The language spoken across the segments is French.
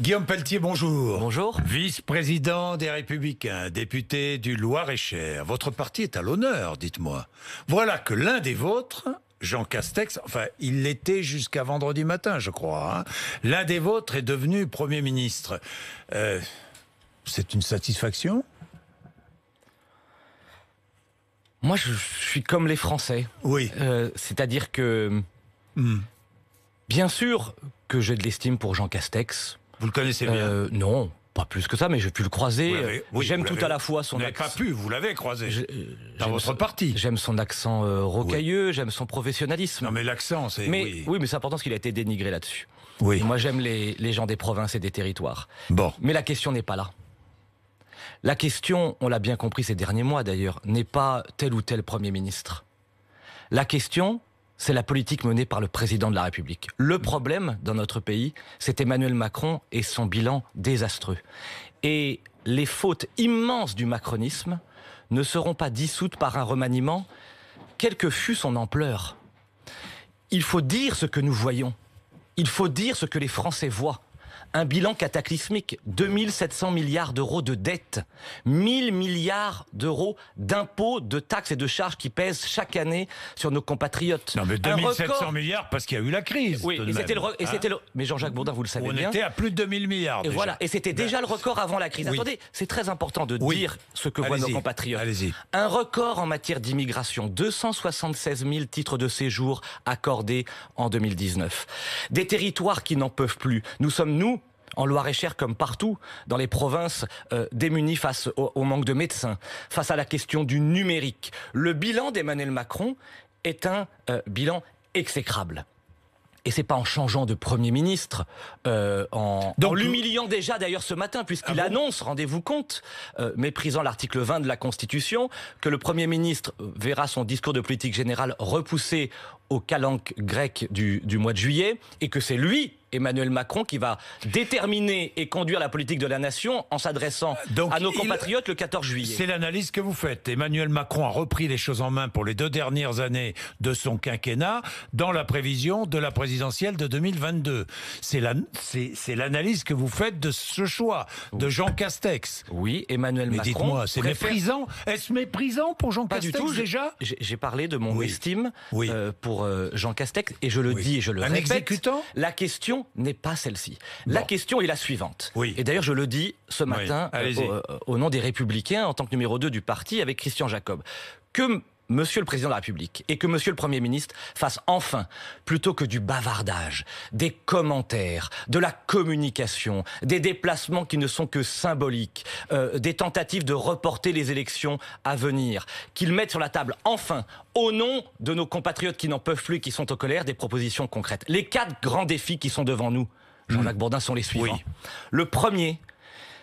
Guillaume Pelletier, bonjour. Bonjour. Vice-président des Républicains, député du Loir-et-Cher. Votre parti est à l'honneur, dites-moi. Voilà que l'un des vôtres, Jean Castex, enfin, il l'était jusqu'à vendredi matin, je crois. Hein. l'un des vôtres est devenu Premier ministre. Euh, c'est une satisfaction Moi, je suis comme les Français. Oui. Euh, c'est-à-dire que. Hmm. Bien sûr que j'ai de l'estime pour Jean Castex. Vous le connaissez bien euh, Non. Pas plus que ça, mais j'ai pu le croiser. J'aime tout à la fois son accent. Vous pas pu, vous l'avez croisé. dans euh, votre parti. J'aime son accent euh, rocailleux, j'aime son professionnalisme. Non, mais l'accent, c'est. Mais, oui. mais c'est important qu'il a été dénigré là-dessus. Oui. moi, j'aime les, les gens des provinces et des territoires. Bon. Mais la question n'est pas là. La question, on l'a bien compris ces derniers mois d'ailleurs, n'est pas tel ou tel Premier ministre. La question, c'est la politique menée par le président de la République. Le problème dans notre pays, c'est Emmanuel Macron et son bilan désastreux. Et les fautes immenses du macronisme ne seront pas dissoutes par un remaniement, quelle que fût son ampleur. Il faut dire ce que nous voyons. Il faut dire ce que les Français voient un bilan cataclysmique, 2700 milliards d'euros de dettes, 1000 milliards d'euros d'impôts, de taxes et de charges qui pèsent chaque année sur nos compatriotes. Non mais 2700 700 milliards parce qu'il y a eu la crise. Oui, et c'était le, hein mais Jean-Jacques Bourdin, vous le savez bien. On était à plus de 2000 milliards. Et voilà, et c'était déjà ben, le record avant la crise. Attendez, c'est très important de dire ce que voient nos compatriotes. Un record en matière d'immigration, 276 000 titres de séjour accordés en 2019. Des territoires qui n'en peuvent plus. Nous sommes, nous, en Loire-et-Cher comme partout dans les provinces démunis euh, démunies face au, manque de médecins, face à la question du numérique. Le bilan d'Emmanuel Macron est un euh, bilan exécrable. Et c'est pas en changeant de Premier ministre, euh, en, l'humiliant déjà d'ailleurs ce matin, puisqu'il ah annonce, rendez-vous compte, méprisant l'article 20 de la Constitution, que le Premier ministre verra son discours de politique générale repoussé au calanque grec du, mois de juillet, et que c'est lui Emmanuel Macron qui va déterminer et conduire la politique de la nation en s'adressant à nos compatriotes le 14 juillet. C'est l'analyse que vous faites. Emmanuel Macron a repris les choses en main pour les deux dernières années de son quinquennat dans la prévision de la présidentielle de 2022. C'est l'analyse que vous faites de ce choix de Jean Castex. Oui, Emmanuel Macron. Dites-moi, c'est méprisant. Est-ce méprisant pour Jean Castex tout. déjà J'ai parlé de mon estime euh, pour euh, Jean Castex, et je le dis et je le répète, la question n'est pas celle-ci. La question est la suivante. Et d'ailleurs, je le dis ce matin euh, au, euh, au nom des Républicains, en tant que numéro 2 du parti, avec Christian Jacob. Que Monsieur le Président de la République et que Monsieur le Premier ministre fasse enfin, plutôt que du bavardage, des commentaires, de la communication, des déplacements qui ne sont que symboliques, euh, des tentatives de reporter les élections à venir, qu'il mette sur la table enfin, au nom de nos compatriotes qui n'en peuvent plus, et qui sont en colère, des propositions concrètes. Les quatre grands défis qui sont devant nous, Jean-Jacques mmh. Bourdin, sont les suivants. Le premier,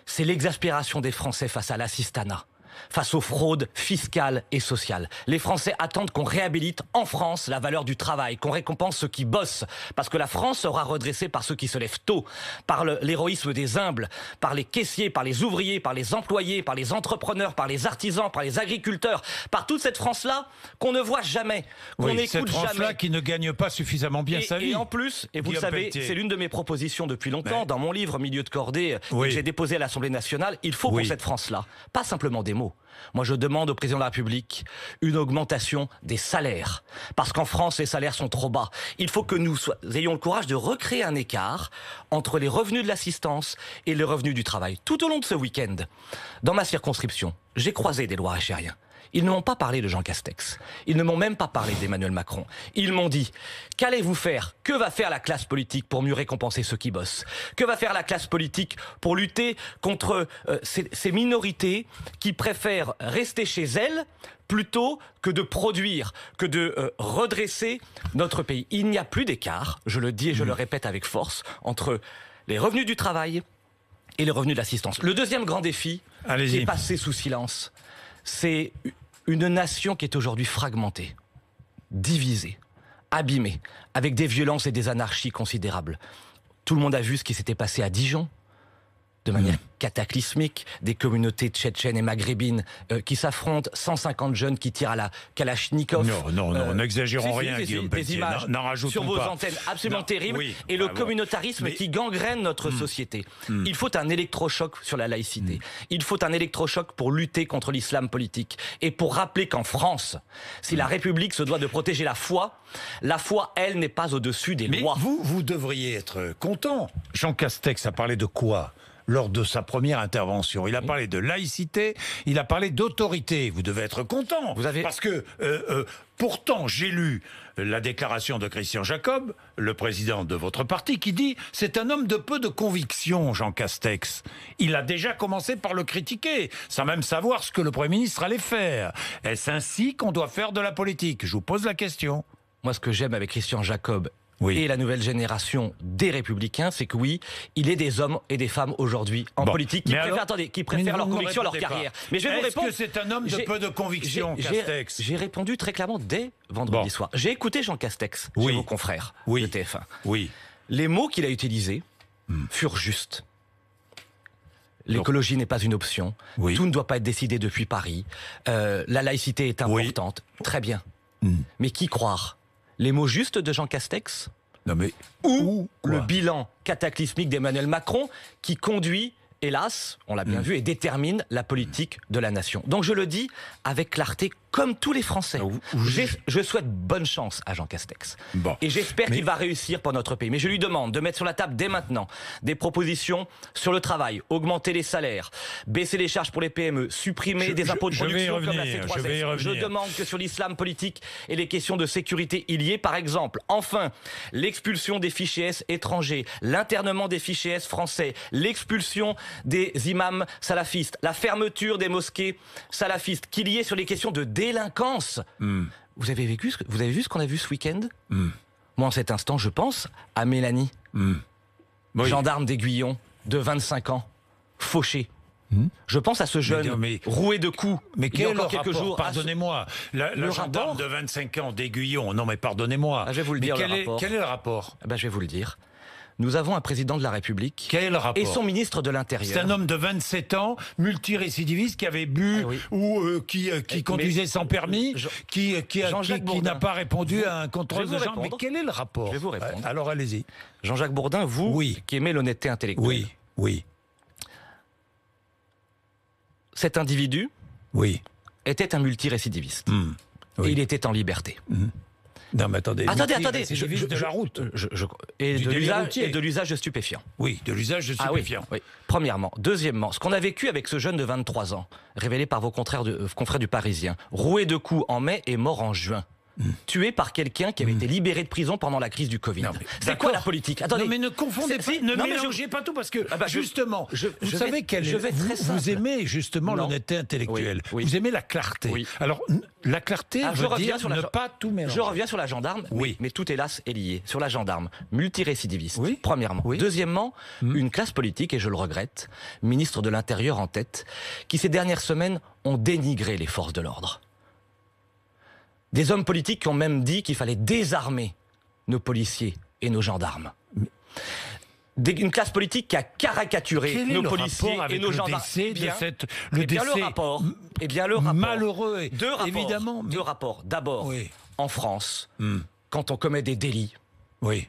c'est l'exaspération des Français face à l'assistanat face aux fraudes fiscales et sociales. Les Français attendent qu'on réhabilite en France la valeur du travail, qu'on récompense ceux qui bossent, parce que la France sera redressée par ceux qui se lèvent tôt, par l'héroïsme des humbles, par les caissiers, par les ouvriers, par les employés, par les entrepreneurs, par les artisans, par les agriculteurs, par toute cette France-là qu'on ne voit jamais, qu'on n'écoute jamais. Cette France-là qui ne gagne pas suffisamment bien sa vie. Et en plus, et vous savez, c'est l'une de mes propositions depuis longtemps, dans mon livre Milieu de cordée euh, que j'ai déposé à l'Assemblée nationale, il faut cette France-là, pas simplement des mots, moi, je demande au président de la République une augmentation des salaires. Parce qu'en France, les salaires sont trop bas. Il faut que nous ayons le courage de recréer un écart entre les revenus de l'assistance et les revenus du travail. Tout au long de ce week-end, dans ma circonscription, j'ai croisé des lois achériens. Ils ne m'ont pas parlé de Jean Castex. Ils ne m'ont même pas parlé d'Emmanuel Macron. Ils m'ont dit qu'allez-vous faire Que va faire la classe politique pour mieux récompenser ceux qui bossent Que va faire la classe politique pour lutter contre euh, ces, minorités qui préfèrent rester chez elles plutôt que de produire, que de euh, redresser notre pays. Il n'y a plus d'écart, je le dis et je le hmm. répète avec force, entre les revenus du travail et les revenus de l'assistance. Le deuxième grand défi est passé sous silence c'est une nation qui est aujourd'hui fragmentée, divisée, abîmée, avec des violences et des anarchies considérables. Tout le monde a vu ce qui s'était passé à Dijon, de manière mhm. cataclysmique, des communautés tchétchènes et maghrébines euh, qui s'affrontent, 150 jeunes qui tirent à la Kalachnikov. Non, non, non, euh, n'exagérons rien, Guillaume des images sur vos antennes, absolument terribles, et le communautarisme qui gangrène notre hmm. société. Hmm. Il faut un électrochoc sur la laïcité. Hmm. Il faut un électrochoc pour lutter contre l'islam politique et pour rappeler qu'en France, si la République se doit de protéger la foi, la foi, elle, n'est pas au-dessus des mais lois. Vous, vous devriez être content. Jean Castex a parlé de quoi lors de sa première intervention. Il a parlé de laïcité, il a parlé d'autorité. Vous devez être content. Vous avez... Parce que, euh, euh, pourtant, j'ai lu la déclaration de Christian Jacob, le président de votre parti, qui dit « C'est un homme de peu de conviction, Jean Castex. Il a déjà commencé par le critiquer, sans même savoir ce que le Premier ministre allait faire. Est-ce ainsi qu'on doit faire de la politique ?» Je vous pose la question. Moi, ce que j'aime avec Christian Jacob et la nouvelle génération des républicains, c'est que oui, il est des hommes et des femmes aujourd'hui en politique qui préfèrent, leur conviction à leur carrière. Mais je vais vous répondre. Est-ce que c'est un homme de peu de conviction, Castex J'ai répondu très clairement dès vendredi soir. J'ai écouté Jean Castex, oui. chez vos confrères de TF1. Oui. Les mots qu'il a utilisés hmm. furent justes. L'écologie n'est pas une option. Tout ne doit pas être décidé depuis Paris. Euh, la laïcité est importante. Très bien. Hmm. Mais qui croire les mots justes de Jean Castex non ou, le bilan cataclysmique d'Emmanuel Macron qui conduit hélas, on l'a bien mm. vu, et détermine la politique de la nation. Donc je le dis avec clarté comme tous les Français. Ah, je souhaite bonne chance à Jean Castex. Et j'espère qu'il va réussir pour notre pays. Mais je lui demande de mettre sur la table dès maintenant des propositions sur le travail, augmenter les salaires, baisser les charges pour les PME, supprimer des impôts de je, production je comme la C3S. Je, demande que sur l'islam politique et les questions de sécurité, il y ait par exemple, enfin, l'expulsion des fichiers S étrangers, l'internement des fichiers S français, l'expulsion des imams salafistes, la fermeture des mosquées salafistes, qu'il y ait sur les questions de délinquance. Hmm. Vous avez vécu, vous avez vu ce qu'on a vu ce week-end hmm. Moi, en cet instant, je pense à Mélanie, hmm. gendarme d'Aiguillon, de 25 ans, fauché. Je pense à ce jeune mais roué de coups. Mais quel est quelques jours Pardonnez-moi. Le, gendarme de 25 ans d'Aiguillon. Non, mais pardonnez-moi. je vais vous le dire. Quel, est, le rapport je vais vous le dire nous avons un président de la République et son ministre de l'Intérieur. C'est un homme de 27 ans, multirécidiviste, qui avait bu eh ou euh, qui, euh, eh, conduisait sans permis, qui, euh, n'a pas répondu à un contrôle de gens. Mais quel est le rapport Je vais vous répondre. Alors allez-y. Jean-Jacques Bourdin, vous qui aimez l'honnêteté intellectuelle. Oui, oui. Cet individu oui. était un multirécidiviste. Hmm, et il était en liberté. Hmm. Non, mais attendez. Attendez, Je, vis de la route. et, de l'usage, de stupéfiants stupéfiant. Oui, de l'usage de ah stupéfiants Premièrement. Deuxièmement, ce qu'on a vécu avec ce jeune de 23 ans, révélé par vos euh, confrères du Parisien, roué de coups en mai et mort en juin tué par quelqu'un qui avait mm. été libéré de prison pendant la crise du Covid. C'est quoi la politique Attendez. mais ne confondez pas, ne mélangez pas tout parce que ah bah, justement, vous savez vous, aimez justement l'honnêteté intellectuelle. Vous aimez la clarté. Alors la clarté ah, je reviens sur la... ne pas tout mélanger. Je reviens sur la gendarme. Oui. Mais, tout hélas est lié. Sur la gendarme, multirécidiviste. Oui. Premièrement. Deuxièmement, hmm. une classe politique et je le regrette, ministre de l'Intérieur en tête, qui ces dernières semaines ont dénigré les forces de l'ordre. Des hommes politiques qui ont même dit qu'il fallait désarmer nos policiers et nos gendarmes. une classe politique qui a caricaturé nos policiers et nos gendarmes. le le rapport. Et bien le rapport. Malheureux. Et, deux rapports. Évidemment. D'abord, en France, hmm. quand on commet des délits. Oui.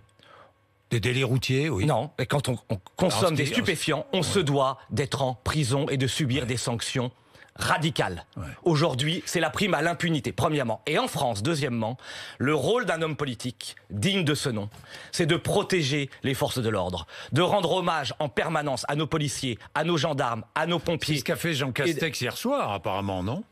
Des délits routiers, oui. Non, et quand on, consomme des stupéfiants, on se doit d'être en prison et de subir des sanctions radical. Aujourd'hui, c'est la prime à l'impunité, premièrement. Et en France, deuxièmement, le rôle d'un homme politique digne de ce nom, c'est de protéger les forces de l'ordre, de rendre hommage en permanence à nos policiers, à nos gendarmes, à nos pompiers. C'est ce qu'a fait Jean Castex hier soir, apparemment, non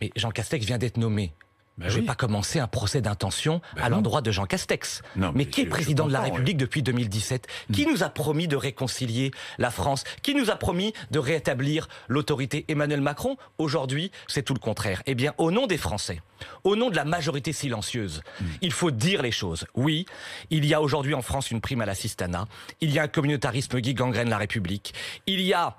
mais Jean Castex vient d'être nommé bah je ne vais pas commencer un procès d'intention bah à l'endroit de Jean Castex. mais, qui est président de la hein. République depuis 2017 mm. Qui nous a promis de réconcilier la France Qui nous a promis de rétablir l'autorité Emmanuel Macron Aujourd'hui, c'est tout le contraire. Eh bien, au nom des Français, au nom de la majorité silencieuse, mm. il faut dire les choses. Oui, il y a aujourd'hui en France une prime à la cistana. Il y a un communautarisme qui gangrène la République. Il y a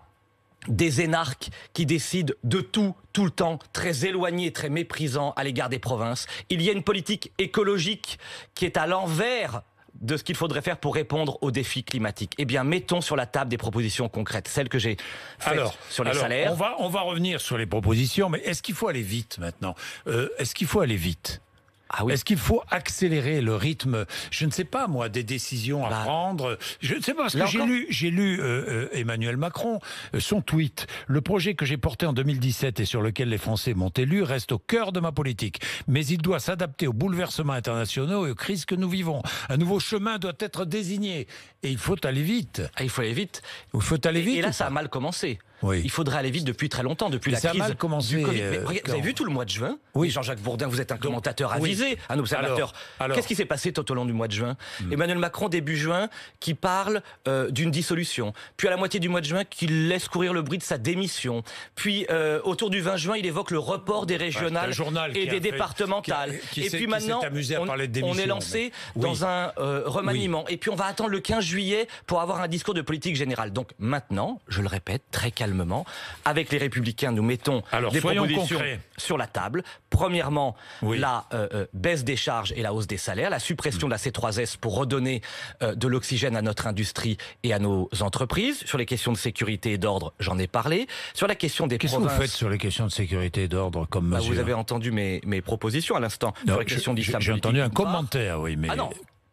des énarques qui décident de tout, tout le temps, très éloignés, très méprisants à l'égard des provinces. Il y a une politique écologique qui est à l'envers de ce qu'il faudrait faire pour répondre aux défis climatiques. Eh bien, mettons sur la table des propositions concrètes, celles que j'ai faites sur les salaires. On va, on va revenir sur les propositions, mais est-ce qu'il faut aller vite maintenant euh, Est-ce qu'il faut aller vite ah Est-ce qu'il faut accélérer le rythme, je ne sais pas moi, des décisions à bah. prendre Je ne sais pas, parce que j'ai lu, euh, euh, Emmanuel Macron, euh, son tweet. Le projet que j'ai porté en 2017 et sur lequel les Français m'ont élu reste au cœur de ma politique. Mais il doit s'adapter aux bouleversements internationaux et aux crises que nous vivons. Un nouveau chemin doit être désigné. Et il faut aller vite. Ah, il faut aller vite. Il faut aller vite. et là, ça a mal commencé. Il faudrait aller vite depuis très longtemps, depuis la crise a euh, Vous avez vu tout le mois de juin Oui. Jean-Jacques Bourdin, vous êtes un commentateur avisé, un observateur. Qu'est-ce qui s'est passé tout au long du mois de juin hmm. Emmanuel Macron, début juin, qui parle euh, d'une dissolution. Puis à la moitié du mois de juin, qui laisse courir le bruit de sa démission. Puis euh, autour du 20 juin, il évoque le report des ah, régionales et des départementales. et puis maintenant, on, est lancé dans un remaniement. Et puis on va attendre le 15 juillet pour avoir un discours de politique générale. Donc maintenant, je le répète, très calme calmement. Avec les Républicains, nous mettons des propositions concrets. sur la table. Premièrement, la euh, euh, baisse des charges et la hausse des salaires, la suppression mm. de la C3S pour redonner euh, de l'oxygène à notre industrie et à nos entreprises. Sur les questions de sécurité et d'ordre, j'en ai parlé. Sur la question des Qu'est-ce que vous faites sur les questions de sécurité et d'ordre comme bah, Vous avez entendu mes, mes propositions à l'instant. Sur la question d'islam J'ai entendu un commentaire, oui, mais... Ah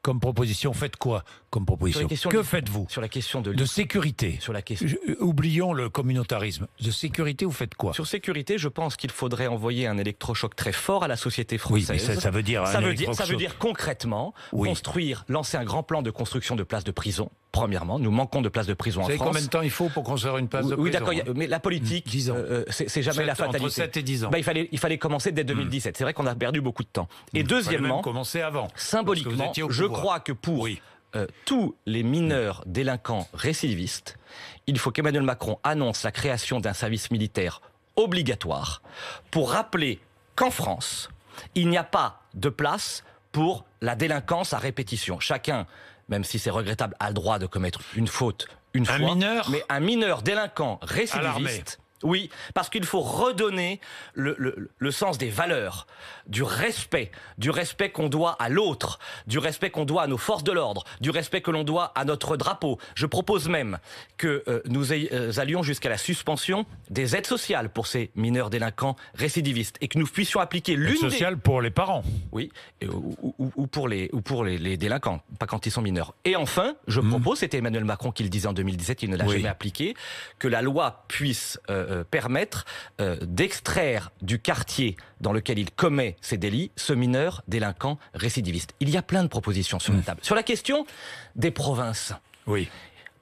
comme proposition, faites quoi proposition. Que faites-vous Sur la question de, sécurité. Sur la question. Euh, oublions le communautarisme. De sécurité, vous faites quoi Sur sécurité, je pense qu'il faudrait envoyer un électrochoc très fort à la société française. Oui, ça, veut dire ça veut dire, ça veut dire concrètement construire, lancer un grand plan de construction de places de prison. Premièrement, nous manquons de places de prison vous en savez combien de temps il faut pour construire une place de prison Oui, d'accord, euh, mais la politique, euh, c'est jamais la fatalité. Entre et 10 ans. Bah, il, fallait, il fallait commencer dès 2017. Hmm. C'est vrai qu'on a perdu beaucoup de temps. Et deuxièmement, avant. Symboliquement, je crois que pour euh, tous les mineurs délinquants récidivistes, il faut qu'Emmanuel Macron annonce la création d'un service militaire obligatoire pour rappeler qu'en France, il n'y a pas de place pour la délinquance à répétition. Chacun, même si c'est regrettable, a le droit de commettre une faute une un fois. mais un mineur délinquant récidiviste oui, parce qu'il faut redonner le, sens des valeurs, du respect, du respect qu'on doit à l'autre, du respect qu'on doit à nos forces de l'ordre, du respect que l'on doit à notre drapeau. Je propose même que euh, nous euh, allions jusqu'à la suspension des aides sociales pour ces mineurs délinquants récidivistes et que nous puissions appliquer l'une des... sociales pour les parents. Oui, ou, pour, les, ou pour les, délinquants, pas quand ils sont mineurs. Et enfin, je hmm. propose, c'était Emmanuel Macron qui le disait en 2017, il ne l'a jamais appliqué, que la loi puisse... Euh, euh, permettre euh, d'extraire du quartier dans lequel il commet ses délits ce mineur délinquant récidiviste. Il y a plein de propositions sur la hmm. table. Sur la question des provinces. Oui.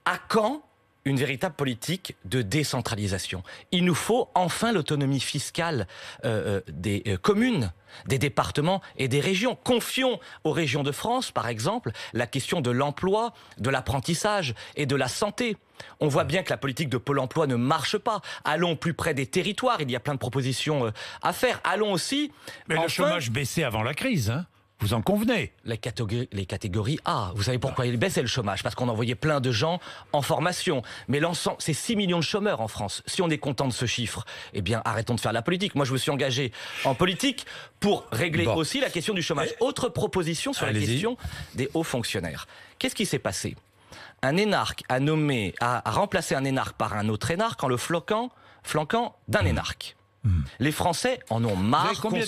À quand une véritable politique de décentralisation. Il nous faut enfin l'autonomie fiscale euh, euh, des euh, communes des départements et des régions. Confions aux régions de France, par exemple, la question de l'emploi, de l'apprentissage et de la santé. On voit bien que la politique de Pôle emploi ne marche pas. Allons plus près des territoires, il y a plein de propositions à faire. Allons aussi... Mais le chômage baissait avant la crise. Hein vous en convenez les catégories, les catégories A. Vous savez pourquoi il baissait le chômage Parce qu'on envoyait plein de gens en formation. Mais l'ensemble, c'est 6 millions de chômeurs en France. Si on est content de ce chiffre, eh bien arrêtons de faire la politique. Moi, je me suis engagé en politique pour régler aussi la question du chômage. Eh. Autre proposition sur la question des hauts fonctionnaires. Qu'est-ce qui s'est passé Un énarque a nommé, a, remplacé un énarque par un autre énarque en le flanquant, flanquant d'un hmm. énarque. Hmm. Les Français en ont marre. combien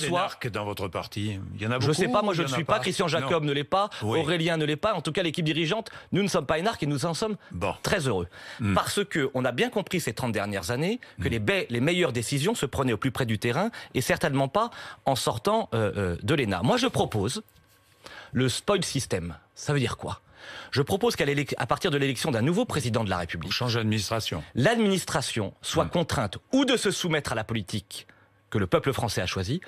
dans votre parti Il y en a beaucoup. Je sais pas, moi je ne suis pas. Christian Jacob ne l'est pas. Aurélien ne l'est pas. En tout cas, l'équipe dirigeante, nous ne sommes pas énarques et nous en sommes très heureux. Hmm. Parce que on a bien compris ces 30 dernières années que hmm. les, meilleures décisions se prenaient au plus près du terrain et certainement pas en sortant euh, euh, de l'ENA. Moi je propose le spoil system. Ça veut dire quoi je propose qu'à partir de l'élection d'un nouveau président de la République, change d'administration, l'administration soit hum. contrainte ou de se soumettre à la politique que le peuple français a choisie,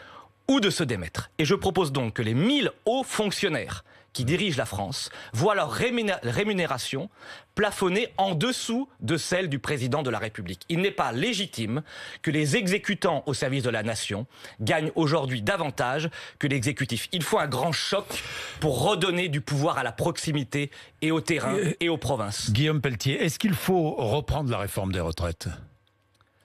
ou de se démettre. Et je propose donc que les 1000 hauts fonctionnaires qui dirigent la France voient leur rémunération plafonnée en dessous de celle du président de la République. Il n'est pas légitime que les exécutants au service de la nation gagnent aujourd'hui davantage que l'exécutif. Il faut un grand choc pour redonner du pouvoir à la proximité et au terrain euh, et aux provinces. Guillaume Pelletier, est-ce qu'il faut reprendre la réforme des retraites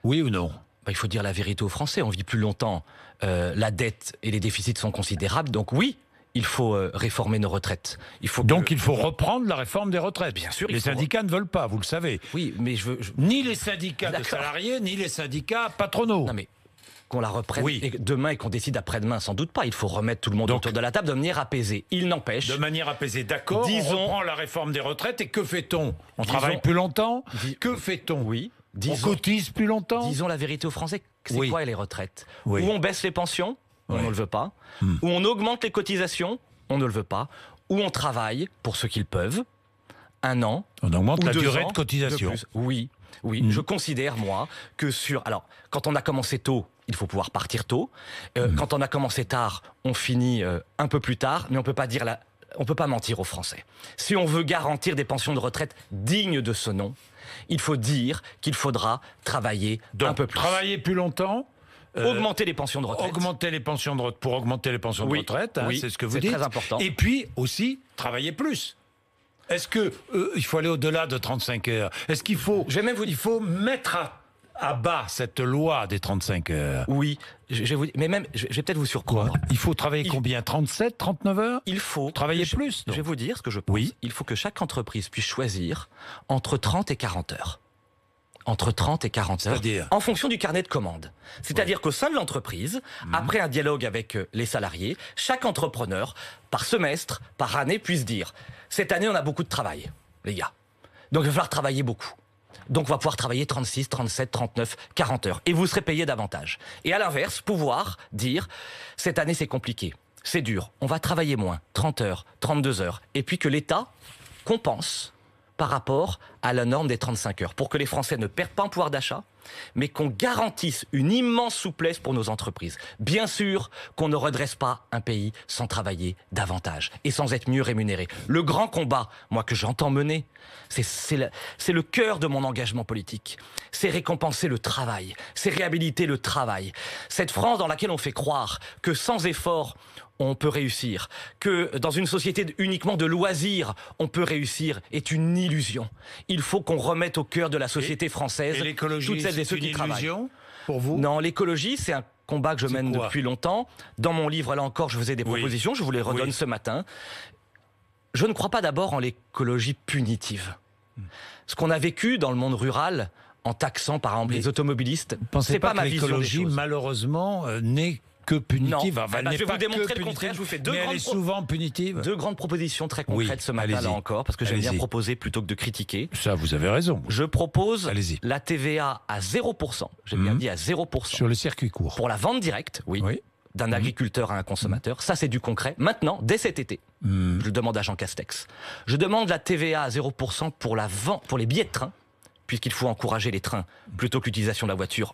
Oui ou non bah, il faut dire la vérité aux Français, on vit plus longtemps, euh, la dette et les déficits sont considérables, donc oui, il faut euh, réformer nos retraites. Il faut Donc il faut reprendre la réforme des retraites. Bien sûr. Les syndicats ne veulent pas, vous le savez. Oui, mais je veux. Ni les syndicats de salariés, ni les syndicats patronaux. Non mais qu'on la reprenne demain et qu'on décide après-demain, sans doute pas. Il faut remettre tout le monde autour de la table de manière apaisée. Il n'empêche. De manière apaisée, d'accord. Disons, on la réforme des retraites et que fait-on On, travaille plus longtemps Que fait-on Oui. Disons, on cotise plus longtemps Disons la vérité aux Français. C'est quoi les retraites Ou on baisse les pensions on ne le veut pas, hmm. ou on augmente les cotisations, on ne le veut pas, ou on travaille pour ce qu'ils peuvent, un an. On augmente la durée de cotisation. oui, oui. Hmm. Je considère, moi, que sur. Alors, quand on a commencé tôt, il faut pouvoir partir tôt. Euh, hmm. Quand on a commencé tard, on finit euh, un peu plus tard, mais on peut pas dire la... On peut pas mentir aux Français. Si on veut garantir des pensions de retraite dignes de ce nom, il faut dire qu'il faudra travailler un peu plus. Travailler plus longtemps euh, augmenter les pensions de retraite. Augmenter les pensions de retraite pour augmenter les pensions de retraite, hein, c'est ce que vous dites. C'est très important. Et puis aussi travailler plus. Est-ce que euh, il faut aller au-delà de 35 heures Est-ce qu'il faut même vous il faut mettre à, bas cette loi des 35 heures Oui, je, vous mais même je, vais peut-être vous surprendre. Quoi il faut travailler combien 37, 39 heures Il faut travailler plus. Je vais vous dire ce que je pense. Oui. Il faut que chaque entreprise puisse choisir entre 30 et 40 heures entre 30 et 40 heures en fonction du carnet de commandes. C'est-à-dire qu'au sein de l'entreprise, mhm. après un dialogue avec euh, les salariés, chaque entrepreneur, par semestre, par année, puisse dire cette année on a beaucoup de travail, les gars. Donc il va falloir travailler beaucoup. Donc on va pouvoir travailler 36, 37, 39, 40 heures. Et vous serez payé davantage. Et à l'inverse, pouvoir dire, cette année c'est compliqué, c'est dur, on va travailler moins, 30 heures, 32 heures. Et puis que l'État compense par rapport à la norme des 35 heures, pour que les Français ne perdent pas en pouvoir d'achat, mais qu'on garantisse une immense souplesse pour nos entreprises. Bien sûr qu'on ne redresse pas un pays sans travailler davantage et sans être mieux rémunéré. Le grand combat, moi, que j'entends mener, c'est le, le cœur de mon engagement politique. C'est récompenser le travail, c'est réhabiliter le travail. Cette France dans laquelle on fait croire que sans effort, on peut réussir, que dans une société uniquement de loisirs, on peut réussir, est une illusion. Il faut qu'on remette au cœur de la société française toutes celles et ceux qui travaillent. Pour vous Non, l'écologie, c'est un combat que je mène depuis longtemps. Dans mon livre, là encore, je faisais des propositions, je vous les redonne ce matin. Je ne crois pas d'abord en l'écologie punitive. Ce qu'on a vécu dans le monde rural, en taxant par exemple les automobilistes, c'est pas, pas ma vision. L'écologie, malheureusement, née. Euh, n'est que punitive. Non. Eh ben, je vais vous démontrer le contraire. Je vous fais deux grandes, souvent punitive. deux grandes propositions très concrètes ce matin là encore, parce que j'aime bien proposer plutôt que de critiquer. Ça, vous avez raison. Je propose la TVA à 0%. J'ai bien mhm. dit à 0%. Sur le circuit court. Pour la vente directe, oui. D'un mhm. agriculteur à un consommateur, ça c'est du concret. Maintenant, dès cet été, mhm. je le demande à Jean Castex. Je demande la TVA à 0% pour la pour les billets de train, puisqu'il faut encourager les trains plutôt que l'utilisation de la voiture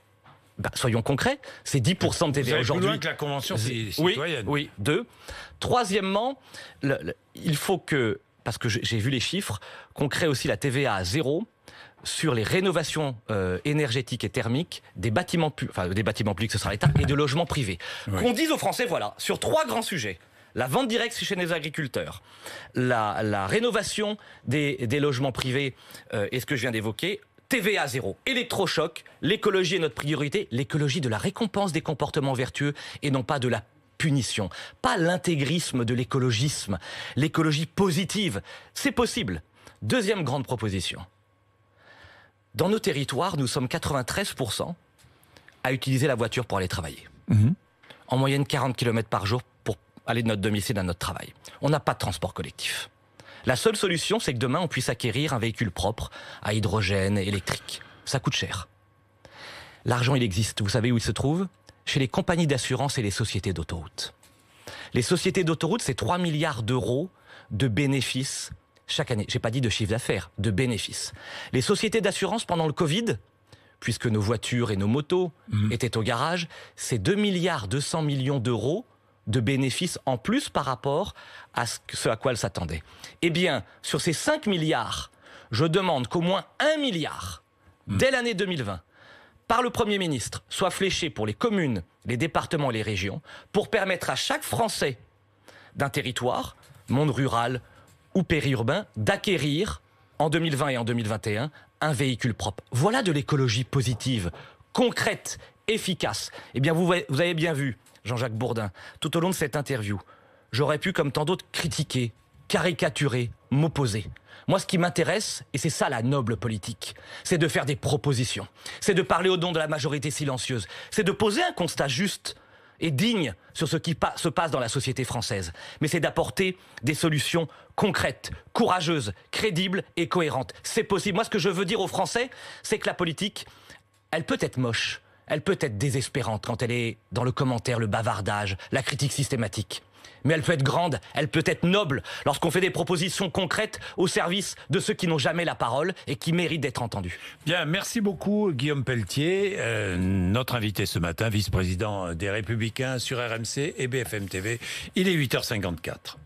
bah, soyons concrets, c'est 10% de TVA aujourd'hui. la Convention citoyenne. Oui, deux. Troisièmement, il faut que, parce que j'ai vu les chiffres, qu'on crée aussi la TVA à zéro sur les rénovations euh, énergétiques et thermiques des bâtiments, enfin, des bâtiments publics, ce sera l'État, et de logements privés. Qu'on dise aux Français, voilà, sur trois grands sujets, la vente directe chez les agriculteurs, la, rénovation des, logements privés euh, et ce que je viens d'évoquer, TVA zéro, électrochoc, l'écologie est notre priorité, l'écologie de la récompense des comportements vertueux et non pas de la punition, pas l'intégrisme de l'écologisme, l'écologie positive, c'est possible. Deuxième grande proposition. Dans nos territoires, nous sommes 93% à utiliser la voiture pour aller travailler. Mhm. En moyenne 40 km par jour pour aller de notre domicile à notre travail. On n'a pas de transport collectif. La seule solution, c'est que demain, on puisse acquérir un véhicule propre, à hydrogène, électrique. Ça coûte cher. L'argent, il existe. Vous savez où il se trouve Chez les compagnies d'assurance et les sociétés d'autoroute. Les sociétés d'autoroute, c'est 3 milliards d'euros de bénéfices chaque année. J'ai pas dit de chiffre d'affaires, de bénéfices. Les sociétés d'assurance, pendant le Covid, puisque nos voitures et nos motos mmh. étaient au garage, c'est 2 milliards 200 millions d'euros de bénéfices en plus par rapport à ce à quoi elle s'attendait. Eh bien, sur ces 5 milliards, je demande qu'au moins 1 milliard, dès l'année 2020, par le Premier ministre, soit fléché pour les communes, les départements, et les régions, pour permettre à chaque Français d'un territoire, monde rural ou périurbain, d'acquérir en 2020 et en 2021 un véhicule propre. Voilà de l'écologie positive, concrète, efficace. Eh bien, vous avez bien vu, Jean-Jacques Bourdin, tout au long de cette interview. J'aurais pu, comme tant d'autres, critiquer, caricaturer, m'opposer. Moi, ce qui m'intéresse, et c'est ça la noble politique, c'est de faire des propositions, c'est de parler au nom de la majorité silencieuse, c'est de poser un constat juste et digne sur ce qui se passe dans la société française, mais c'est d'apporter des solutions concrètes, courageuses, crédibles et cohérentes. C'est possible. Moi, ce que je veux dire aux Français, c'est que la politique, elle peut être moche, elle peut être désespérante quand elle est dans le commentaire, le bavardage, la critique systématique. Mais elle peut être grande, elle peut être noble lorsqu'on fait des propositions concrètes au service de ceux qui n'ont jamais la parole et qui méritent d'être entendus. Bien, merci beaucoup Guillaume Pelletier, euh, notre invité ce matin, vice-président des Républicains sur RMC et BFM TV. Il est 8h54.